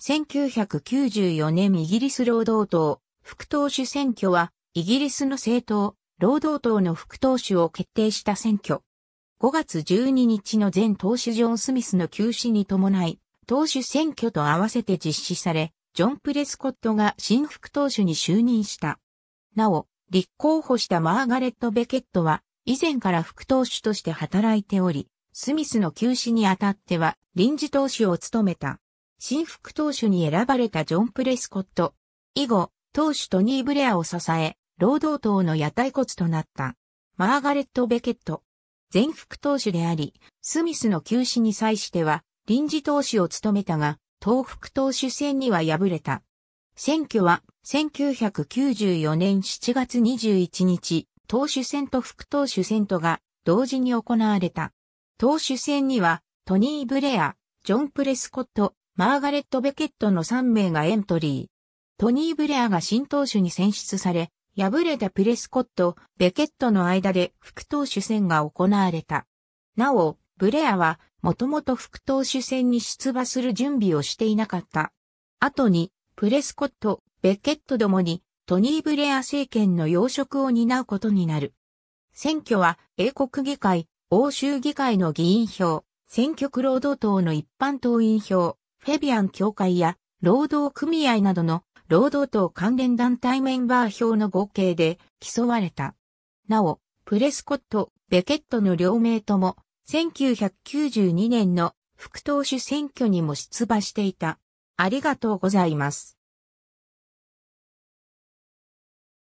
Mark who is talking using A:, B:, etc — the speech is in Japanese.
A: 1994年イギリス労働党、副党首選挙は、イギリスの政党、労働党の副党首を決定した選挙。5月12日の前党首ジョン・スミスの休止に伴い、党首選挙と合わせて実施され、ジョン・プレスコットが新副党首に就任した。なお、立候補したマーガレット・ベケットは、以前から副党首として働いており、スミスの休止にあたっては臨時党首を務めた。新副投手に選ばれたジョン・プレスコット。以後、投手トニー・ブレアを支え、労働党の屋台骨となった。マーガレット・ベケット。前副投手であり、スミスの休止に際しては、臨時投手を務めたが、東副投手戦には敗れた。選挙は、1994年7月21日、投手戦と副投手戦とが、同時に行われた。投手戦には、トニー・ブレア、ジョン・プレスコット、マーガレット・ベケットの3名がエントリー。トニー・ブレアが新投手に選出され、敗れたプレスコット、ベケットの間で副投手戦が行われた。なお、ブレアは、もともと副投手戦に出馬する準備をしていなかった。後に、プレスコット、ベケットどもに、トニー・ブレア政権の要職を担うことになる。選挙は、英国議会、欧州議会の議員票、選挙区労働党の一般党員票、フェビアン協会や労働組合などの労働党関連団体メンバー票の合計で競われた。なお、プレスコット、ベケットの両名とも、1992年の副党首選挙にも出馬していた。ありが
B: とうございます。